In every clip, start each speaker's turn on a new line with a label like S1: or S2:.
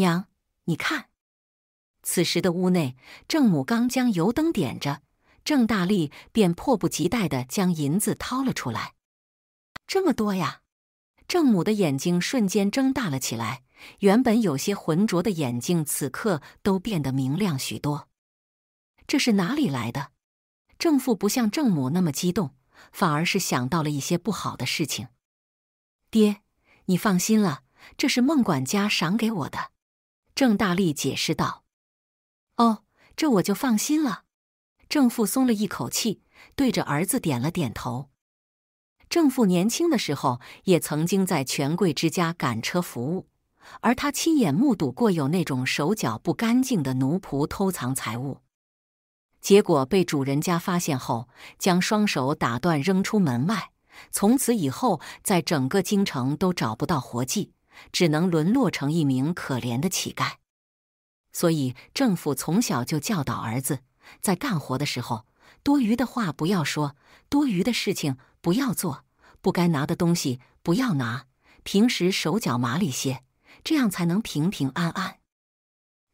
S1: 娘，你看，此时的屋内，郑母刚将油灯点着，郑大力便迫不及待的将银子掏了出来。这么多呀！郑母的眼睛瞬间睁大了起来，原本有些浑浊的眼睛此刻都变得明亮许多。这是哪里来的？郑父不像郑母那么激动，反而是想到了一些不好的事情。爹，你放心了，这是孟管家赏给我的。郑大力解释道：“哦，这我就放心了。”郑父松了一口气，对着儿子点了点头。郑父年轻的时候也曾经在权贵之家赶车服务，而他亲眼目睹过有那种手脚不干净的奴仆偷藏财物，结果被主人家发现后，将双手打断扔出门外，从此以后在整个京城都找不到活计。只能沦落成一名可怜的乞丐，所以政府从小就教导儿子，在干活的时候，多余的话不要说，多余的事情不要做，不该拿的东西不要拿，平时手脚麻利些，这样才能平平安安。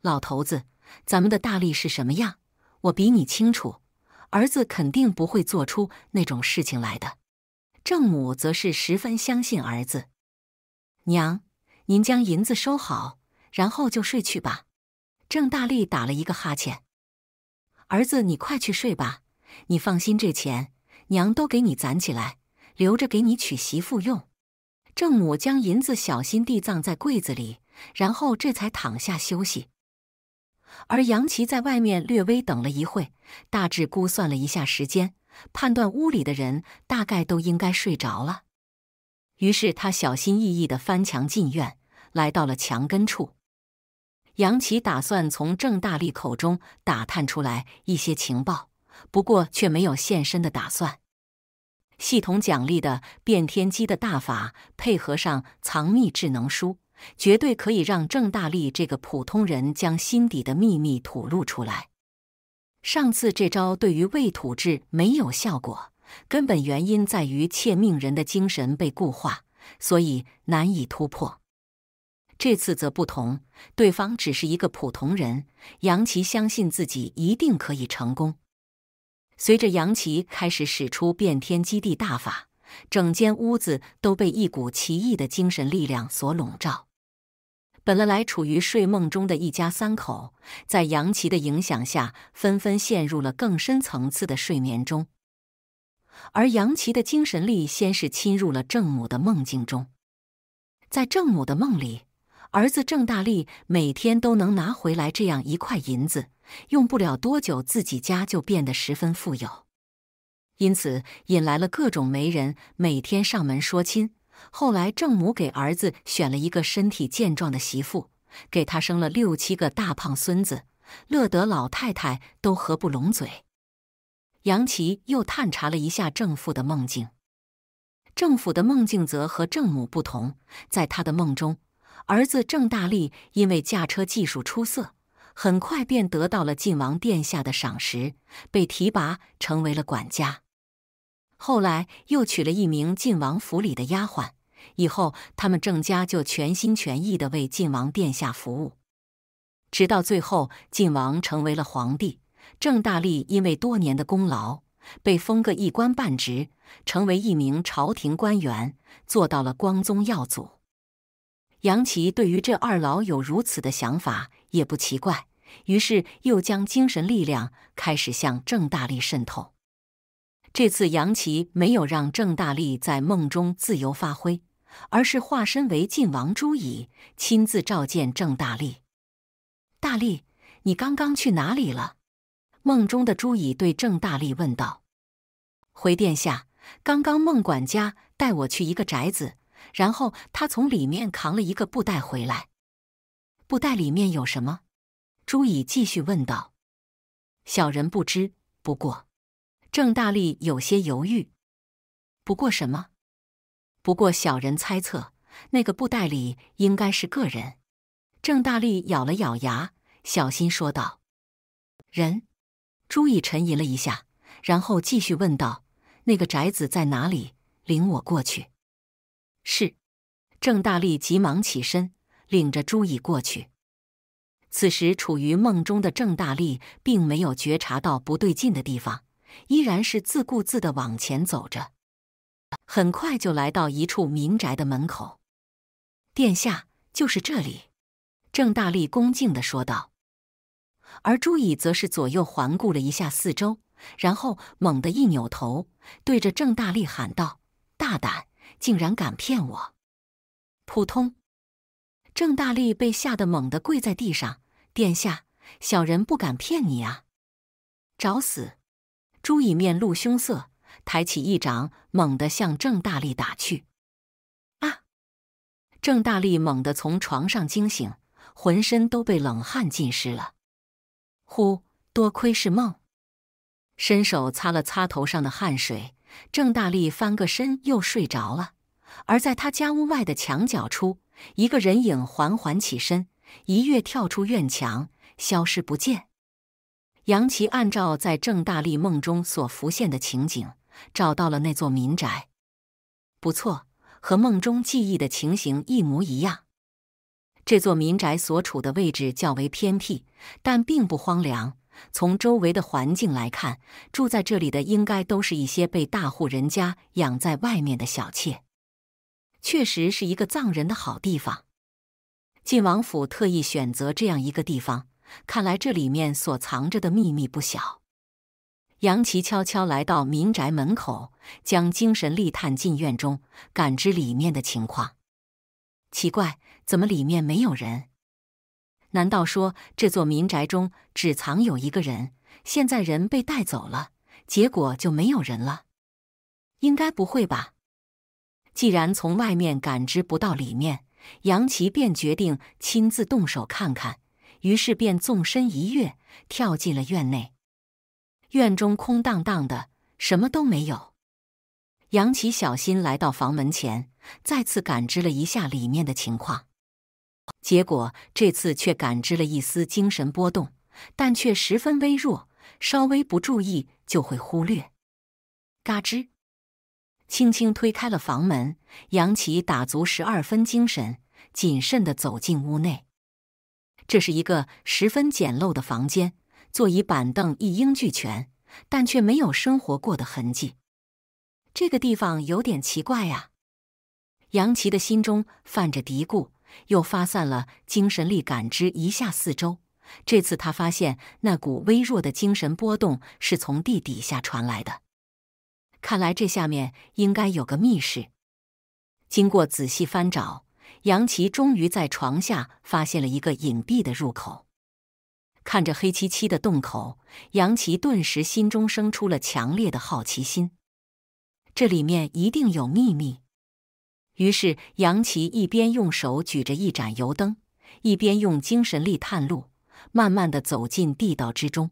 S1: 老头子，咱们的大力是什么样，我比你清楚，儿子肯定不会做出那种事情来的。郑母则是十分相信儿子，娘。您将银子收好，然后就睡去吧。郑大力打了一个哈欠，儿子，你快去睡吧。你放心，这钱娘都给你攒起来，留着给你娶媳妇用。郑母将银子小心地藏在柜子里，然后这才躺下休息。而杨琪在外面略微等了一会，大致估算了一下时间，判断屋里的人大概都应该睡着了。于是他小心翼翼的翻墙进院，来到了墙根处。杨奇打算从郑大力口中打探出来一些情报，不过却没有现身的打算。系统奖励的变天机的大法，配合上藏密智能书，绝对可以让郑大力这个普通人将心底的秘密吐露出来。上次这招对于未土质没有效果。根本原因在于窃命人的精神被固化，所以难以突破。这次则不同，对方只是一个普通人。杨琪相信自己一定可以成功。随着杨琪开始使出变天基地大法，整间屋子都被一股奇异的精神力量所笼罩。本了来处于睡梦中的一家三口，在杨琪的影响下，纷纷陷入了更深层次的睡眠中。而杨奇的精神力先是侵入了郑母的梦境中，在郑母的梦里，儿子郑大力每天都能拿回来这样一块银子，用不了多久，自己家就变得十分富有，因此引来了各种媒人每天上门说亲。后来，郑母给儿子选了一个身体健壮的媳妇，给他生了六七个大胖孙子，乐得老太太都合不拢嘴。杨琪又探查了一下郑父的梦境，郑父的梦境则和郑母不同。在他的梦中，儿子郑大力因为驾车技术出色，很快便得到了晋王殿下的赏识，被提拔成为了管家。后来又娶了一名晋王府里的丫鬟，以后他们郑家就全心全意的为晋王殿下服务，直到最后晋王成为了皇帝。郑大力因为多年的功劳，被封个一官半职，成为一名朝廷官员，做到了光宗耀祖。杨奇对于这二老有如此的想法也不奇怪，于是又将精神力量开始向郑大力渗透。这次杨奇没有让郑大力在梦中自由发挥，而是化身为晋王朱乙，亲自召见郑大力。大力，你刚刚去哪里了？梦中的朱乙对郑大力问道：“回殿下，刚刚孟管家带我去一个宅子，然后他从里面扛了一个布袋回来。布袋里面有什么？”朱乙继续问道：“小人不知。不过，郑大力有些犹豫。不过什么？不过小人猜测，那个布袋里应该是个人。”郑大力咬了咬牙，小心说道：“人。”朱毅沉吟了一下，然后继续问道：“那个宅子在哪里？领我过去。”是，郑大力急忙起身，领着朱毅过去。此时处于梦中的郑大力并没有觉察到不对劲的地方，依然是自顾自的往前走着。很快就来到一处民宅的门口，“殿下，就是这里。”郑大力恭敬的说道。而朱乙则是左右环顾了一下四周，然后猛地一扭头，对着郑大力喊道：“大胆，竟然敢骗我！”扑通，郑大力被吓得猛地跪在地上：“殿下，小人不敢骗你啊！”找死！朱乙面露凶色，抬起一掌，猛地向郑大力打去。啊！郑大力猛地从床上惊醒，浑身都被冷汗浸湿了。呼！多亏是梦。伸手擦了擦头上的汗水，郑大力翻个身又睡着了。而在他家屋外的墙角处，一个人影缓缓起身，一跃跳出院墙，消失不见。杨奇按照在郑大力梦中所浮现的情景，找到了那座民宅。不错，和梦中记忆的情形一模一样。这座民宅所处的位置较为偏僻，但并不荒凉。从周围的环境来看，住在这里的应该都是一些被大户人家养在外面的小妾。确实是一个藏人的好地方。晋王府特意选择这样一个地方，看来这里面所藏着的秘密不小。杨琪悄悄来到民宅门口，将精神力探进院中，感知里面的情况。奇怪。怎么里面没有人？难道说这座民宅中只藏有一个人？现在人被带走了，结果就没有人了？应该不会吧？既然从外面感知不到里面，杨奇便决定亲自动手看看。于是便纵身一跃，跳进了院内。院中空荡荡的，什么都没有。杨奇小心来到房门前，再次感知了一下里面的情况。结果这次却感知了一丝精神波动，但却十分微弱，稍微不注意就会忽略。嘎吱，轻轻推开了房门，杨奇打足十二分精神，谨慎地走进屋内。这是一个十分简陋的房间，座椅、板凳一应俱全，但却没有生活过的痕迹。这个地方有点奇怪呀，杨奇的心中泛着嘀咕。又发散了精神力，感知一下四周。这次他发现那股微弱的精神波动是从地底下传来的，看来这下面应该有个密室。经过仔细翻找，杨奇终于在床下发现了一个隐蔽的入口。看着黑漆漆的洞口，杨奇顿时心中生出了强烈的好奇心，这里面一定有秘密。于是，杨奇一边用手举着一盏油灯，一边用精神力探路，慢慢的走进地道之中。